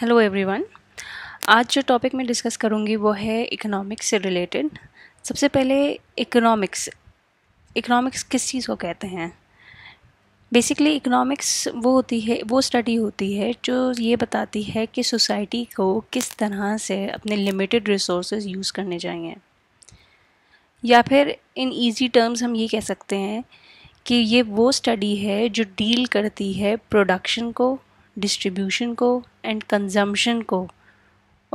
hello everyone आज जो topic मैं डिस्कस करूँगी वो है इकोनॉमिक्स से रिलेटेड सबसे पहले इकोनॉमिक्स इकोनॉमिक्स किस चीज़ को कहते हैं बेसिकली इकोनॉमिक्स वो होती है वो स्टडी होती है जो ये बताती है कि सोसाइटी को किस तरह से अपने लिमिटेड रिसोर्स यूज़ करने चाहिए या फिर इन इजी टर्म्स हम ये कह सकते हैं कि ये वो स्टडी है जो डील करती है प्रोडक्शन को डिस्ट्रीब्यूशन को एंड कंजम्पशन को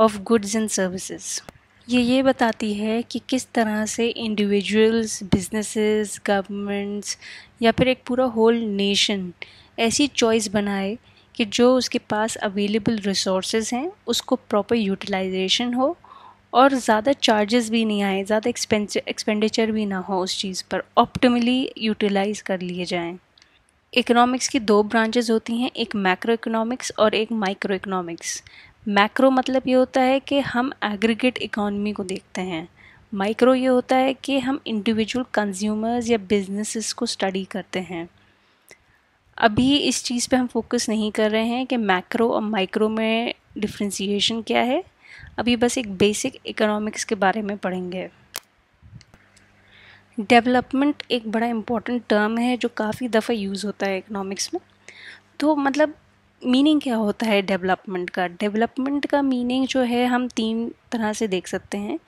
ऑफ गुड्स एंड सर्विसेज ये ये बताती है कि किस तरह से इंडिविजुअल्स बिजनेसेस गवर्नमेंट्स या फिर एक पूरा होल नेशन ऐसी चॉइस बनाए कि जो उसके पास अवेलेबल रिसोर्स हैं उसको प्रॉपर यूटिलाइजेशन हो और ज़्यादा चार्जेस भी नहीं आए ज़्यादा एक्सपेंडिचर भी ना हो उस चीज़ पर ऑप्टिमली यूटिलाइज़ कर लिए जाएँ इकोनॉमिक्स की दो ब्रांचेज होती हैं एक मैक्रो इकोनॉमिक्स और एक माइक्रो इकोनॉमिक्स मैक्रो मतलब ये होता है कि हम एग्रीगेट इकॉनमी को देखते हैं माइक्रो ये होता है कि हम इंडिविजुअल कंज्यूमर्स या बिजनेसेस को स्टडी करते हैं अभी इस चीज़ पे हम फोकस नहीं कर रहे हैं कि मैक्रो और माइक्रो में डिफ्रेंसीशन क्या है अभी बस एक बेसिक इकोनॉमिक्स के बारे में पढ़ेंगे डेवलपमेंट एक बड़ा इम्पॉर्टेंट टर्म है जो काफ़ी दफ़ा यूज़ होता है इकोनॉमिक्स में तो मतलब मीनिंग क्या होता है डेवलपमेंट का डेवलपमेंट का मीनिंग जो है हम तीन तरह से देख सकते हैं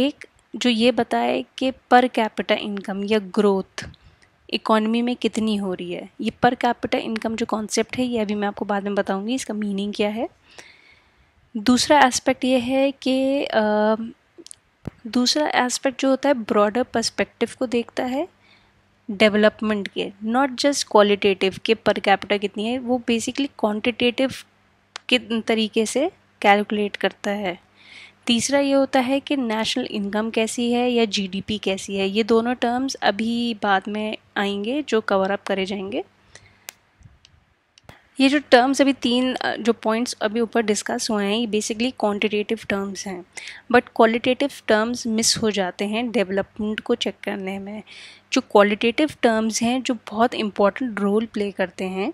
एक जो ये बताए कि पर कैपिटा इनकम या ग्रोथ इकोनॉमी में कितनी हो रही है ये पर कैपिटा इनकम जो कॉन्सेप्ट है ये अभी मैं आपको बाद में बताऊंगी इसका मीनिंग क्या है दूसरा एस्पेक्ट ये है कि दूसरा एस्पेक्ट जो होता है ब्रॉडर पर्सपेक्टिव को देखता है डेवलपमेंट के नॉट जस्ट क्वालिटेटिव के पर कैपिटा कितनी है वो बेसिकली क्वांटिटेटिव के तरीके से कैलकुलेट करता है तीसरा ये होता है कि नेशनल इनकम कैसी है या जीडीपी कैसी है ये दोनों टर्म्स अभी बाद में आएंगे जो कवर अप करे जाएंगे ये जो टर्म्स अभी तीन जो पॉइंट्स अभी ऊपर डिस्कस हुए हैं ये बेसिकली क्वांटिटेटिव टर्म्स हैं बट क्वालिटेटिव टर्म्स मिस हो जाते हैं डेवलपमेंट को चेक करने में जो क्वालिटेटिव टर्म्स हैं जो बहुत इम्पॉर्टेंट रोल प्ले करते हैं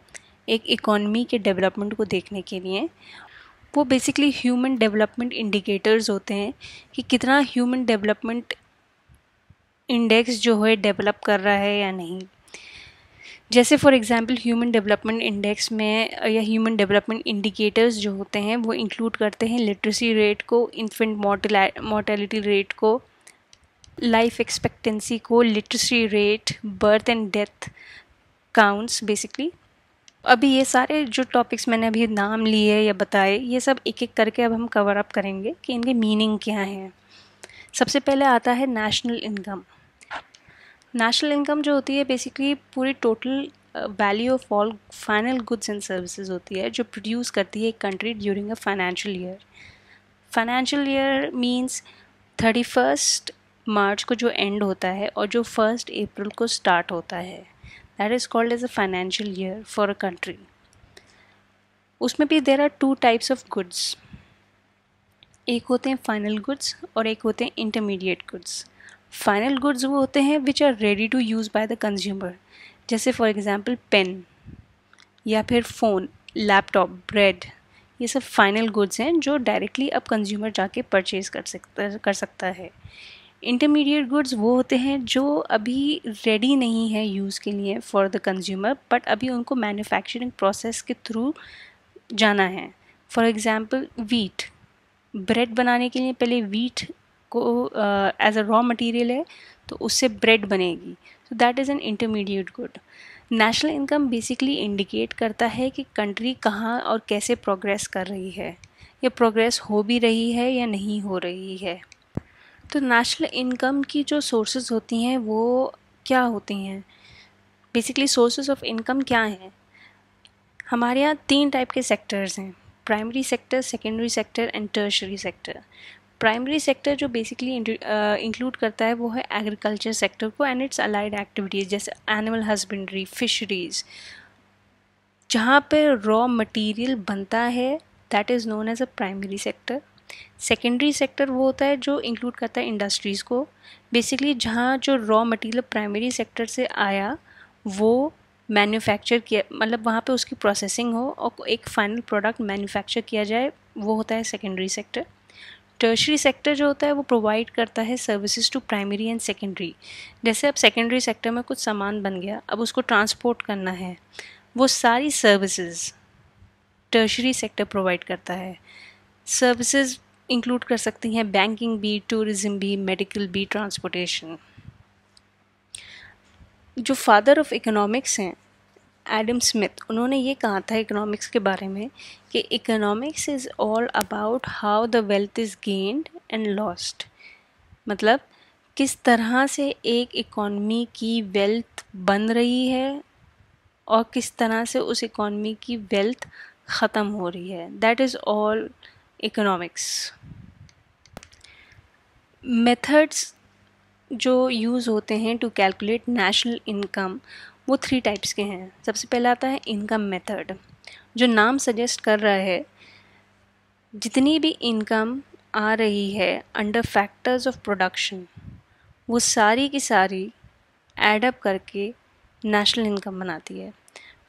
एक इकोनमी के डेवलपमेंट को देखने के लिए वो बेसिकली ह्यूमन डेवलपमेंट इंडिकेटर्स होते हैं कि कितना ह्यूमन डेवलपमेंट इंडेक्स जो है डेवलप कर रहा है या नहीं जैसे for example human development index में uh, या ह्यूमन डेवलपमेंट इंडिकेटर्स जो होते हैं वो इंक्लूड करते हैं लिटरेसी रेट को इन्फेंट मोर्टेलिटी रेट को लाइफ एक्सपेक्टेंसी को literacy rate birth and death counts basically अभी ये सारे जो टॉपिक्स मैंने अभी नाम लिए या बताए ये सब एक एक करके अब हम कवर अप करेंगे कि इनके मीनिंग क्या हैं सबसे पहले आता है नेशनल इनकम नेशनल इनकम जो होती है बेसिकली पूरी total value of all final goods and services होती है जो प्रोड्यूस करती है एक country during a financial year financial year means thirty first March को जो एंड होता है और जो फर्स्ट अप्रैल को स्टार्ट होता है that is called as a financial year for a country उसमें भी there are two types of goods एक होते हैं फाइनल गुड्स और एक होते हैं इंटरमीडिएट गुड्स फाइनल गुड्स वो होते हैं which are ready to use by the consumer जैसे फॉर एग्ज़ाम्पल पेन या फिर फ़ोन लैपटॉप ब्रेड ये सब फाइनल गुड्स हैं जो डायरेक्टली अब कंज्यूमर जाके परचेज कर सकता कर सकता है इंटरमीडिएट गुड्स वो होते हैं जो अभी रेडी नहीं है यूज़ के लिए फॉर द कंज्यूमर बट अभी उनको मैन्युफैक्चरिंग प्रोसेस के थ्रू जाना है फॉर एग्ज़ाम्पल वीट ब्रेड बनाने के लिए पहले वीट को एज अ रॉ मटेरियल है तो उससे ब्रेड बनेगी so that is an intermediate good national income basically indicate करता है कि कंट्री कहाँ और कैसे प्रोग्रेस कर रही है या प्रोग्रेस हो भी रही है या नहीं हो रही है तो नेशनल इनकम की जो सोर्सेज होती हैं वो क्या होती हैं बेसिकली सोर्सेज ऑफ इनकम क्या हैं हमारे यहाँ तीन टाइप के सेक्टर्स हैं primary sector secondary sector and tertiary sector primary sector जो बेसिकली इंक्लूड uh, करता है वो है एग्रीकल्चर सेक्टर को एंड इट्स अलाइड एक्टिविटीज़ जैसे एनिमल हस्बेंड्री फिशरीज़ जहाँ पे रॉ मटेरियल बनता है that is known as a primary sector secondary sector वो होता है जो इंक्लूड करता है इंडस्ट्रीज़ को बेसिकली जहाँ जो रॉ मटेरियल प्राइमरी सेक्टर से आया वो मैन्युफैक्चर किया मतलब वहाँ पे उसकी प्रोसेसिंग हो और एक फाइनल प्रोडक्ट मैन्युफैक्चर किया जाए वो होता है सेकेंडरी सेक्टर टर्शरी सेक्टर जो होता है वो प्रोवाइड करता है services to primary and secondary जैसे अब सेकेंडरी सेक्टर में कुछ सामान बन गया अब उसको ट्रांसपोर्ट करना है वो सारी सर्विसेज टर्शरी सेक्टर प्रोवाइड करता है सर्विसेज इंक्लूड कर सकती हैं बैंकिंग भी टूरिज़्म भी मेडिकल भी ट्रांसपोर्टेशन जो फादर ऑफ इकोनॉमिक्स हैं एडम स्मिथ उन्होंने ये कहा था इकोनॉमिक्स के बारे में कि economics is all about how the wealth is gained and lost मतलब किस तरह से एक इकॉनमी की वेल्थ बन रही है और किस तरह से उस इकॉनमी की वेल्थ ख़त्म हो रही है that is all economics methods जो यूज़ होते हैं टू कैलकुलेट नेशनल इनकम वो थ्री टाइप्स के हैं सबसे पहला आता है इनकम मेथड जो नाम सजेस्ट कर रहा है जितनी भी इनकम आ रही है अंडर फैक्टर्स ऑफ प्रोडक्शन वो सारी की सारी एडअप करके नेशनल इनकम बनाती है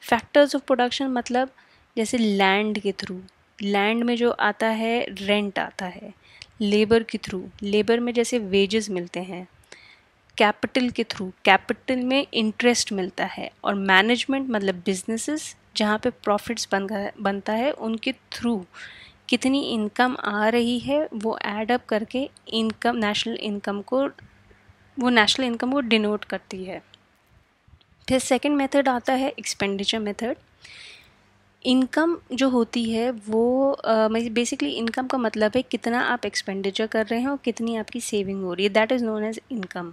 फैक्टर्स ऑफ प्रोडक्शन मतलब जैसे लैंड के थ्रू लैंड में जो आता है रेंट आता है लेबर के थ्रू लेबर में जैसे वेजेस मिलते हैं कैपिटल के थ्रू कैपिटल में इंटरेस्ट मिलता है और मैनेजमेंट मतलब बिजनेसेस जहाँ पे प्रॉफिट्स बन बनता है उनके थ्रू कितनी इनकम आ रही है वो एड अप करके इनकम नेशनल इनकम को वो नेशनल इनकम को डिनोट करती है फिर सेकेंड मेथड आता है एक्सपेंडिचर मेथड इनकम जो होती है वो बेसिकली uh, इनकम का मतलब है कितना आप एक्सपेंडिचर कर रहे हैं और कितनी आपकी सेविंग हो रही है that is known as income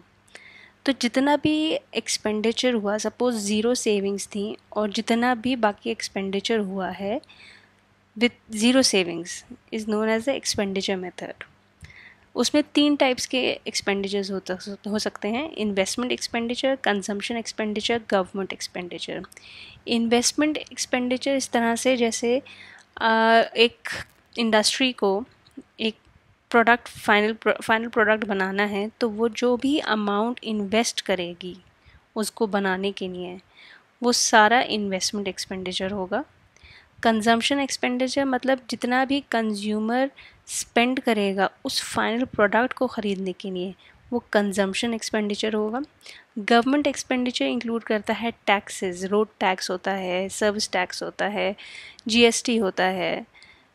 तो जितना भी एक्सपेंडिचर हुआ सपोज़ ज़ीरो सेविंग्स थी और जितना भी बाकी एक्सपेंडिचर हुआ है with zero savings is known as the expenditure method उसमें तीन टाइप्स के एक्सपेंडिचर्स हो हो सकते हैं investment expenditure consumption expenditure government expenditure investment expenditure इस तरह से जैसे आ, एक इंडस्ट्री को एक प्रोडक्ट फाइनल फाइनल प्रोडक्ट बनाना है तो वो जो भी अमाउंट इन्वेस्ट करेगी उसको बनाने के लिए वो सारा इन्वेस्टमेंट एक्सपेंडिचर होगा कंजम्पशन एक्सपेंडिचर मतलब जितना भी कंज्यूमर स्पेंड करेगा उस फाइनल प्रोडक्ट को ख़रीदने के लिए वो कंजम्पशन एक्सपेंडिचर होगा गवर्नमेंट एक्सपेंडिचर इंक्लूड करता है टैक्सेस रोड टैक्स होता है सर्विस टैक्स होता है जीएसटी होता है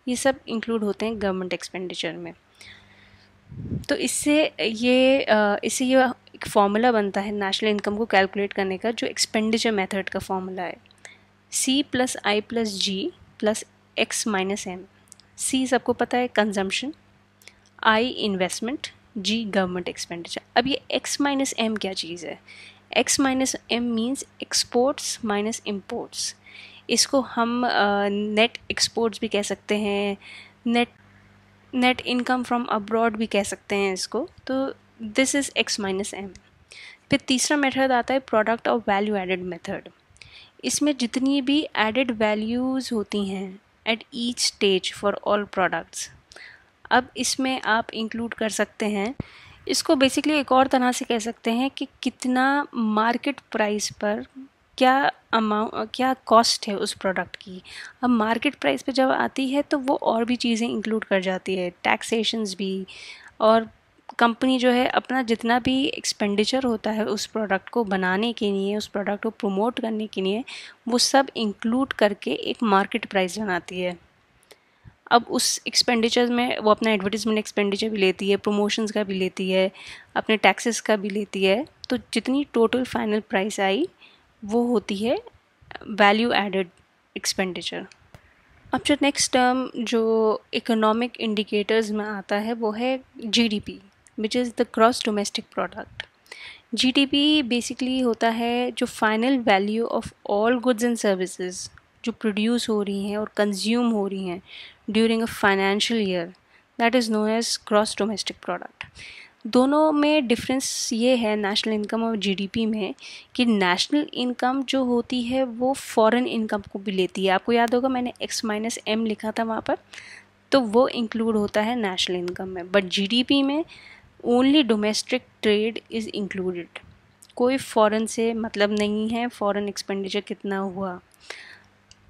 ये सब इंक्लूड होते हैं गवर्नमेंट एक्सपेंडिचर में तो इससे ये इससे ये एक फार्मूला बनता है नेशनल इनकम को कैलकुलेट करने का जो एक्सपेंडिचर मेथड का फॉर्मूला है C plus I plus G plus X minus M C सबको पता है consumption I investment G government expenditure अब ये एक्स माइनस एम क्या चीज़ है X minus M means exports minus imports इसको हम नेट uh, एक्सपोर्ट्स भी कह सकते हैं net net income from abroad भी कह सकते हैं इसको तो this is X minus M फिर तीसरा मेथड आता है प्रोडक्ट और वैल्यू एडेड मेथड इसमें जितनी भी एडेड वैल्यूज़ होती हैं at each stage for all products अब इसमें आप इंक्लूड कर सकते हैं इसको बेसिकली एक और तरह से कह सकते हैं कि कितना मार्केट प्राइस पर क्या अमाउंट क्या कॉस्ट है उस प्रोडक्ट की अब मार्केट प्राइस पे जब आती है तो वो और भी चीज़ें इंक्लूड कर जाती है टैक्सेशंस भी और कंपनी जो है अपना जितना भी एक्सपेंडिचर होता है उस प्रोडक्ट को बनाने के लिए उस प्रोडक्ट को प्रमोट करने के लिए वो सब इंक्लूड करके एक मार्केट प्राइस बनाती है अब उस एक्सपेंडिचर में वो अपना एडवर्टीजमेंट एक्सपेंडिचर भी लेती है प्रमोशंस का भी लेती है अपने टैक्सेस का भी लेती है तो जितनी टोटल फाइनल प्राइस आई वो होती है वैल्यू एडेड एक्सपेंडिचर अब जो नेक्स्ट टर्म जो इकोनॉमिक इंडिकेटर्स में आता है वो है GDP which is the gross domestic product GDP basically होता है जो final value of all goods and services जो प्रोड्यूस हो रही हैं और कंज्यूम हो रही हैं during a financial year that is known as gross domestic product दोनों में डिफरेंस ये है नेशनल इनकम और जीडीपी में कि नेशनल इनकम जो होती है वो फॉरेन इनकम को भी लेती है आपको याद होगा मैंने एक्स माइनस एम लिखा था वहाँ पर तो वो इंक्लूड होता है नेशनल इनकम में बट जीडीपी में only domestic trade is included कोई फॉरेन से मतलब नहीं है फॉरेन एक्सपेंडिचर कितना हुआ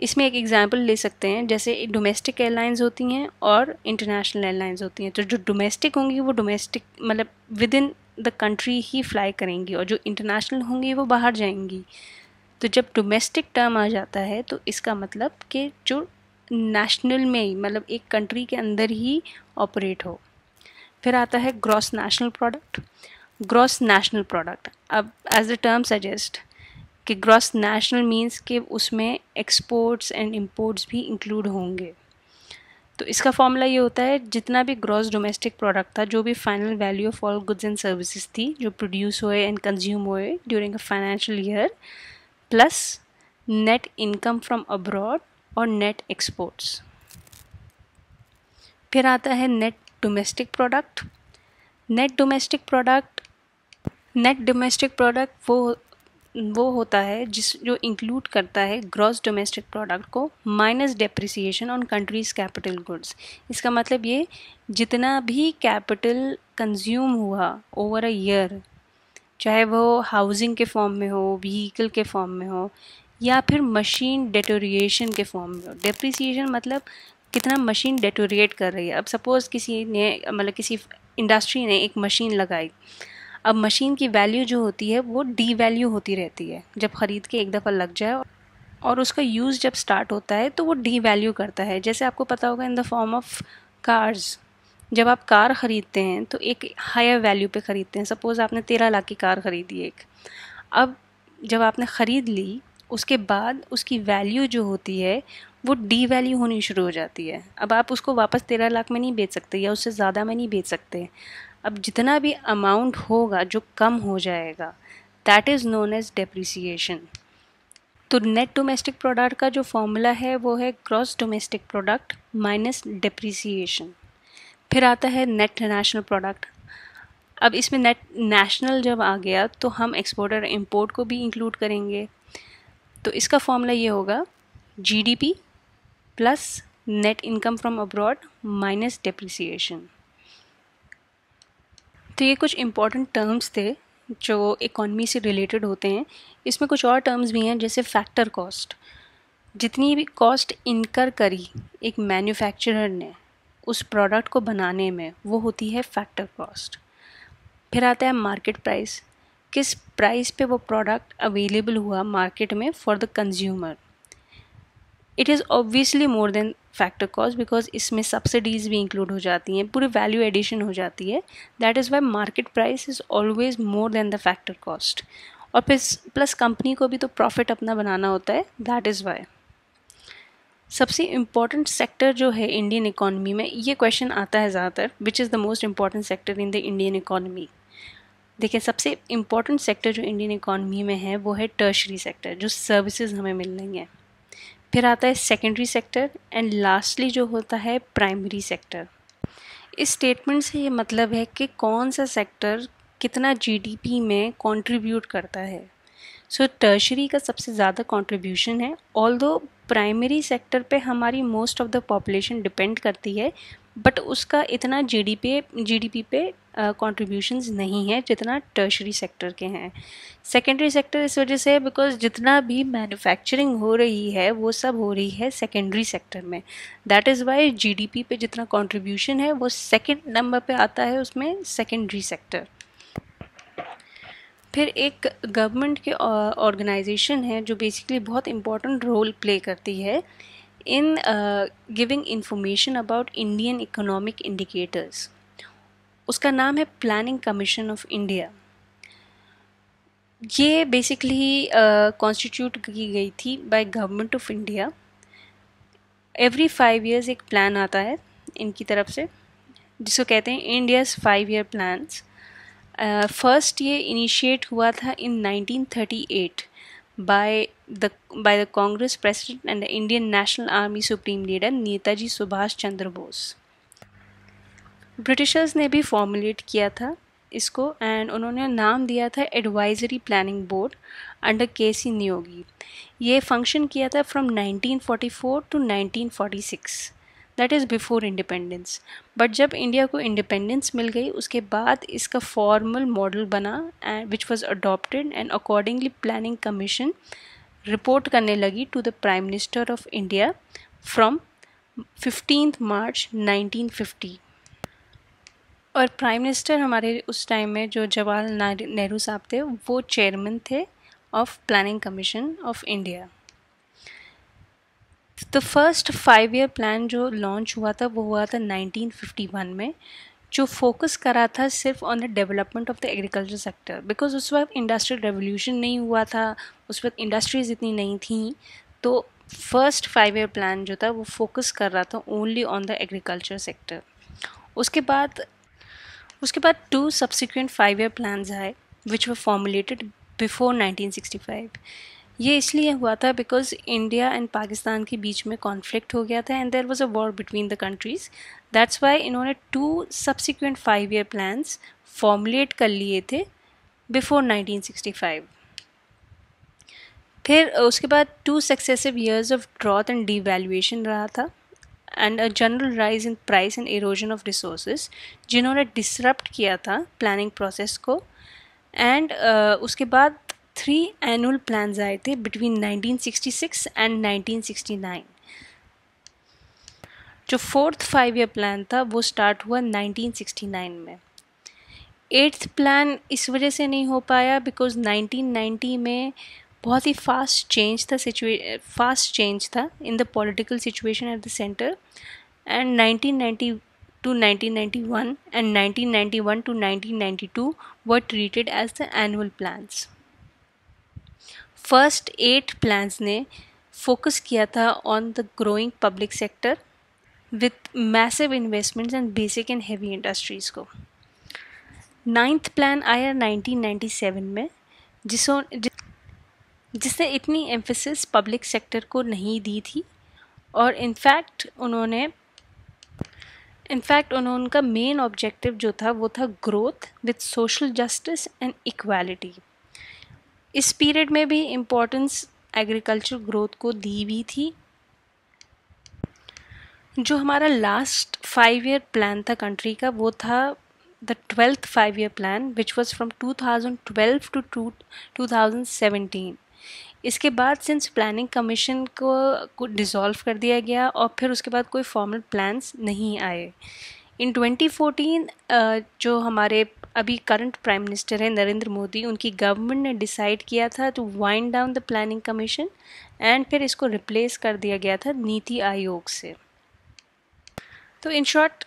इसमें एक एग्ज़ाम्पल ले सकते हैं जैसे डोमेस्टिक एयरलाइंस होती हैं और इंटरनेशनल एयरलाइंस होती हैं तो जो डोमेस्टिक होंगी वो डोमेस्टिक मतलब विद इन द कंट्री ही फ्लाई करेंगी और जो इंटरनेशनल होंगी वो बाहर जाएंगी तो जब डोमेस्टिक टर्म आ जाता है तो इसका मतलब कि जो नेशनल में ही मतलब एक कंट्री के अंदर ही ऑपरेट हो फिर आता है gross national product gross national product अब एज द टर्म सजेस्ट कि ग्रॉस नेशनल मीन्स के उसमें एक्सपोर्ट्स एंड इम्पोर्ट्स भी इंक्लूड होंगे तो इसका फॉर्मूला ये होता है जितना भी ग्रॉस डोमेस्टिक प्रोडक्ट था जो भी final value of all goods and services थी जो प्रोड्यूस हुए एंड कंज्यूम हुए during a financial year plus net income from abroad और नेट एक्सपोर्ट्स फिर आता है net domestic product net domestic product net domestic product वो वो होता है जिस जो इंक्लूड करता है ग्रॉस डोमेस्टिक प्रोडक्ट को minus depreciation on country's capital goods इसका मतलब ये जितना भी कैपिटल कंज्यूम हुआ ओवर अ ईयर चाहे वो हाउसिंग के फॉर्म में हो व्हीकल के फॉर्म में हो या फिर मशीन डेटोरिएशन के फॉर्म में हो डेप्रिसिएशन मतलब कितना मशीन डेटोरिएट कर रही है अब सपोज़ किसी ने मतलब किसी इंडस्ट्री ने एक मशीन लगाई अब मशीन की वैल्यू जो होती है वो डी वैल्यू होती रहती है जब ख़रीद के एक दफ़ा लग जाए और उसका यूज़ जब स्टार्ट होता है तो वो डी वैल्यू करता है जैसे आपको पता होगा in the form of cars जब आप कार ख़रीदते हैं तो एक हायर वैल्यू पे ख़रीदते हैं सपोज़ आपने तेरह लाख की कार ख़रीदी एक अब जब आपने ख़रीद ली उसके बाद उसकी वैल्यू जो होती है वो डी वैल्यू होनी शुरू हो जाती है अब आप उसको वापस तेरह लाख में नहीं बेच सकते या उससे ज़्यादा में नहीं बेच सकते अब जितना भी अमाउंट होगा जो कम हो जाएगा that is known as depreciation तो नेट डोमेस्टिक प्रोडक्ट का जो फॉर्मूला है वो है gross domestic product minus depreciation फिर आता है नेट नेशनल प्रोडक्ट अब इसमें नेट नेशनल जब आ गया तो हम एक्सपोर्ट और इम्पोर्ट को भी इंक्लूड करेंगे तो इसका फॉर्मूला ये होगा GDP plus net income from abroad minus depreciation तो ये कुछ इंपॉर्टेंट टर्म्स थे जो इकॉनमी से रिलेटेड होते हैं इसमें कुछ और टर्म्स भी हैं जैसे फैक्टर कॉस्ट जितनी भी कॉस्ट इनकर करी एक मैन्युफैक्चरर ने उस प्रोडक्ट को बनाने में वो होती है फैक्टर कॉस्ट फिर आता है मार्केट प्राइस किस प्राइस पे वो प्रोडक्ट अवेलेबल हुआ मार्केट में for the consumer it is obviously more than factor cost because इसमें सब्सिडीज़ भी इंक्लूड हो जाती हैं पूरी वैल्यू एडिशन हो जाती है that is why market price is always more than the factor cost और फिर प्लस कंपनी को भी तो प्रॉफिट अपना बनाना होता है दैट इज़ वाई सबसे इम्पॉर्टेंट सेक्टर जो है इंडियन इकोनॉमी में ये क्वेश्चन आता है ज़्यादातर which is the most important sector in the Indian economy देखिए सबसे इम्पॉर्टेंट सेक्टर जो इंडियन इकोनॉमी में है वो है टर्शरी सेक्टर जो सर्विसेज हमें मिल रही हैं फिर आता है सेकेंडरी सेक्टर एंड लास्टली जो होता है प्राइमरी सेक्टर इस स्टेटमेंट से ये मतलब है कि कौन सा सेक्टर कितना जीडीपी में कंट्रीब्यूट करता है सो so, टर्शरी का सबसे ज़्यादा कंट्रीब्यूशन है ऑल दो प्राइमरी सेक्टर पे हमारी most of the population depend करती है बट उसका इतना जीडीपी जीडीपी पे कॉन्ट्रीब्यूशन नहीं है जितना टर्शरी सेक्टर के हैं सेकेंडरी सेक्टर इस वजह से बिकॉज जितना भी मैन्युफैक्चरिंग हो रही है वो सब हो रही है सेकेंडरी सेक्टर में दैट इज़ वाई जीडीपी पे जितना कॉन्ट्रीब्यूशन है वो सेकेंड नंबर पे आता है उसमें सेकेंडरी सेक्टर फिर एक गवर्नमेंट के ऑर्गेनाइजेशन है जो बेसिकली बहुत इम्पोर्टेंट रोल प्ले करती है in giving information about Indian economic indicators उसका नाम है प्लानिंग कमीशन ऑफ इंडिया ये बेसिकली कॉन्स्टिट्यूट की गई थी by government of India every five years एक प्लान आता है इनकी तरफ से जिसको कहते हैं India's five year plans first ये इनिशिएट हुआ था in 1938 by the by the Congress president and the Indian national army supreme leader Netaji Subhash Chandra Bose Britishers ने भी फॉर्मुलेट किया था इसको एंड उन्होंने नाम दिया था एडवाइजरी प्लानिंग बोर्ड अंडर के सी नियोगी ये फंक्शन किया था from 1944 to 1946 that is before independence but जब इंडिया को इंडिपेंडेंस मिल गई उसके बाद इसका फॉर्मल मॉडल बना and which was adopted and accordingly planning commission report करने लगी to the prime minister of India from fifteen March fifty और प्राइम मिनिस्टर हमारे उस टाइम में जो जवाहरलाल नेहरू साहब थे वो चेयरमैन थे of planning commission of India तो फर्स्ट फाइव ईयर प्लान जो लॉन्च हुआ था वो हुआ था 1951 में जो फोकस करा था सिर्फ on the development of the agriculture sector because उस वक्त इंडस्ट्रियल रेवोल्यूशन नहीं हुआ था उस वक्त इंडस्ट्रीज इतनी नहीं थी तो फर्स्ट फाइव ईयर प्लान जो था वो फोकस कर रहा था only on the agriculture sector उसके बाद उसके बाद two subsequent five year plan आए विच वर फॉर्मुलेटेड बिफोर 1965 ये इसलिए हुआ था बिकॉज इंडिया एंड पाकिस्तान के बीच में कॉन्फ्लिक्ट हो गया था and there was a war between the countries that's why इन्होंने two subsequent five year plans formulate कर लिए थे बिफोर 1965 फिर उसके बाद two successive years of drought and devaluation रहा था and a general rise in price and erosion of resource जिन्होंने डिसरप्ट किया था प्लानिंग प्रोसेस को एंड uh, उसके बाद थ्री एनुअल प्लान आए थे बिटवीन 1966 एंड 1969 जो फोर्थ फाइव ईयर प्लान था वो स्टार्ट हुआ 1969 में एट्थ प्लान इस वजह से नहीं हो पाया बिकॉज 1990 में बहुत ही फास्ट चेंज था सिचुए फास्ट चेंज था in the political situation at the center and 1990 to 1991 and 1991 to 1992 were treated as the annual plans first eight plans ने फोकस किया था on the growing public sector with massive investments and basic and heavy industries को ninth plan आया 1997 में जिसों जिसने इतनी emphasis public sector को नहीं दी थी और इनफैक्ट उन्होंने इनफैक्ट उन्होंने उनका मेन ऑब्जेक्टिव जो था वो था growth with social justice and equality इस पीरियड में भी इम्पोर्टेंस एग्रीकल्चर ग्रोथ को दी हुई थी जो हमारा लास्ट फाइव ईयर प्लान था कंट्री का वो था the twelfth five year plan which was from twelve to two two thousand seventeen इसके बाद सिंस प्लानिंग कमीशन को डिज़ोल्व कर दिया गया और फिर उसके बाद कोई फॉर्मल प्लान्स नहीं आए इन 2014 जो हमारे अभी करंट प्राइम मिनिस्टर हैं नरेंद्र मोदी उनकी गवर्नमेंट ने डिसाइड किया था to wind down the planning commission and फिर इसको रिप्लेस कर दिया गया था नीति आयोग से तो इन शॉर्ट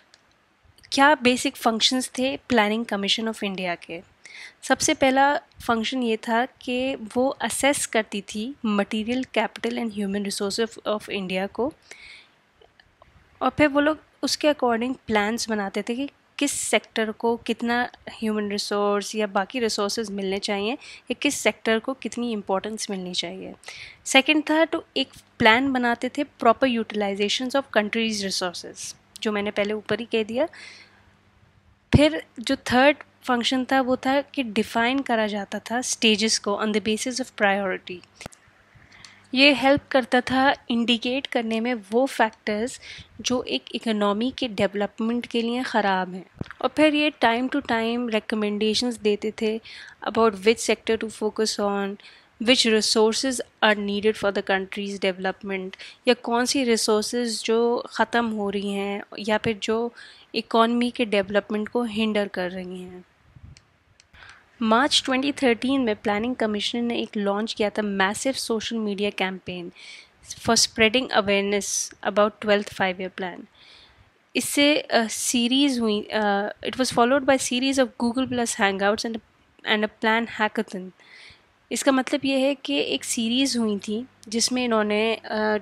क्या बेसिक फंक्शंस थे प्लानिंग कमीशन ऑफ इंडिया के सबसे पहला फंक्शन ये था कि वो असेस करती थी material capital and human resource of India को और फिर वो लोग उसके अकॉर्डिंग प्लान्स बनाते थे कि किस सेक्टर को कितना ह्यूमन रिसोर्स या बाकी रिसोर्स मिलने चाहिए या किस सेक्टर को कितनी इम्पोर्टेंस मिलनी चाहिए सेकंड था तो एक प्लान बनाते थे proper utilization of country's resource जो मैंने पहले ऊपर ही कह दिया फिर जो थर्ड फंक्शन था वो था कि डिफ़ाइन करा जाता था स्टेजेस को on the basis of priority ये हेल्प करता था इंडिकेट करने में वो फैक्टर्स जो एक इकोनॉमी के डेवलपमेंट के लिए ख़राब हैं और फिर ये टाइम टू टाइम रिकमेंडेशंस देते थे about which sector to focus on which resource are needed for the country's development या कौन सी रिसोर्स जो ख़त्म हो रही हैं या फिर जो इकॉनमी के डेवलपमेंट को हिंडर कर रही हैं मार्च 2013 में प्लानिंग कमीशन ने एक लॉन्च किया था massive social media campaign for spreading awareness about twelfth five year plan इससे सीरीज़ हुई it was followed by series of Google plus hangouts and and a plan hackathon इसका मतलब ये है कि एक सीरीज़ हुई थी जिसमें इन्होंने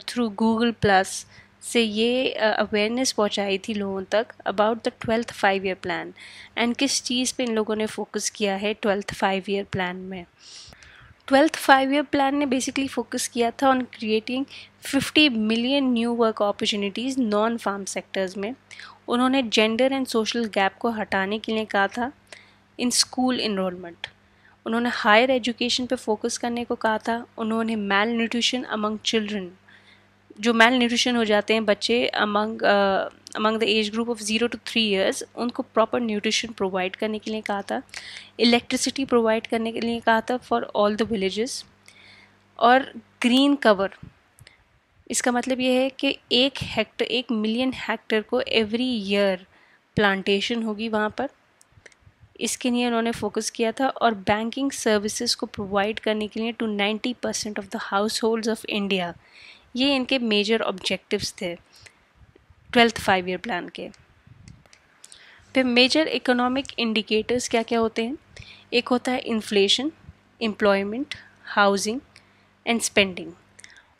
थ्रू गूगल प्लस से ये अवेयरनेस पहुंचाई थी लोगों तक about the twelfth five year plan and किस चीज़ पे इन लोगों ने फोकस किया है ट्वेल्थ फाइव ईयर प्लान में ट्वेल्थ फाइव ईयर प्लान ने बेसिकली फोकस किया था on creating 50 million new work opportunities non farm sectors में उन्होंने जेंडर एंड सोशल गैप को हटाने के लिए कहा था इन स्कूल इनरोलमेंट उन्होंने हायर एजुकेशन पे फोकस करने को कहा था उन्होंने मेल न्यूट्रिशन अमंग चिल्ड्रन जो मेल न्यूट्रिशन हो जाते हैं बच्चे among among the age group of zero to three years उनको प्रॉपर न्यूट्रिशन प्रोवाइड करने के लिए कहा था इलेक्ट्रिसिटी प्रोवाइड करने के लिए कहा था फॉर ऑल द विलेजेस और ग्रीन कवर इसका मतलब ये है कि एक हेक्टर एक मिलियन हेक्टर को एवरी ईयर प्लांटेशन होगी वहाँ पर इसके लिए उन्होंने फोकस किया था और बैंकिंग सर्विसेज को प्रोवाइड करने के लिए to ninety percent of the household of India ये इनके मेजर ऑब्जेक्टिव्स थे ट्वेल्थ फाइव ईयर प्लान के फिर मेजर इकोनॉमिक इंडिकेटर्स क्या क्या होते हैं एक होता है inflation employment housing and spending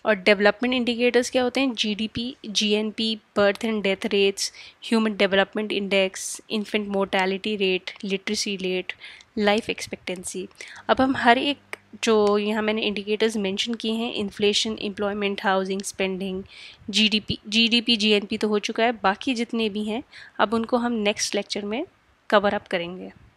और डेवलपमेंट इंडिकेटर्स क्या होते हैं GDP, GNP, birth and death rates human development index infant mortality rate literacy rate life expectancy अब हम हर एक जो यहाँ मैंने इंडिकेटर्स मेंशन किए हैं inflation employment housing spending GDP GDP GNP तो हो चुका है बाकी जितने भी हैं अब उनको हम नेक्स्ट लेक्चर में कवर अप करेंगे